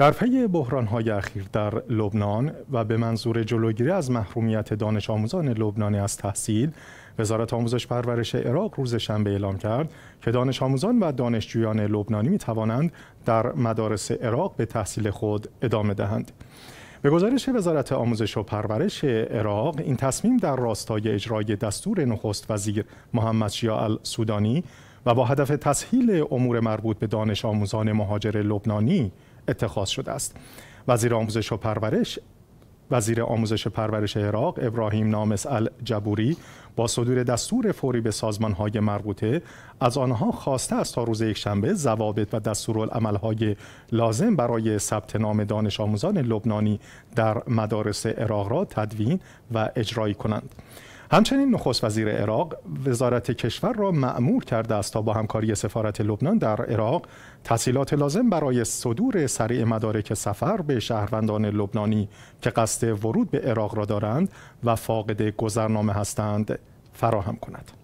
در پی بحران‌های اخیر در لبنان و به منظور جلوگیری از محرومیت دانش آموزان لبنانی از تحصیل وزارت آموزش پرورش عراق روز شنبه اعلام کرد که دانش آموزان و دانشجویان لبنانی می توانند در مدارس عراق به تحصیل خود ادامه دهند. به گزارش وزارت آموزش و پرورش عراق این تصمیم در راستای اجرای دستور نخست وزیر محمد شیا السودانی و با هدف تسهیل امور مربوط به دانش آموزان مهاجر لبنانی اتخاذ شده است وزیر آموزش و پرورش وزیر آموزش پرورش عراق ابراهیم نامس الجبوری با صدور دستور فوری به های مربوطه از آنها خواسته است تا روز یکشنبه ضوابط و های لازم برای ثبت نام دانش آموزان لبنانی در مدارس عراق را تدوین و اجرایی کنند همچنین نخست وزیر عراق وزارت کشور را مأمور کرده است تا با همکاری سفارت لبنان در عراق تسهیلات لازم برای صدور سریع مدارک سفر به شهروندان لبنانی که قصد ورود به عراق را دارند و فاقد گذرنامه هستند فراهم کند.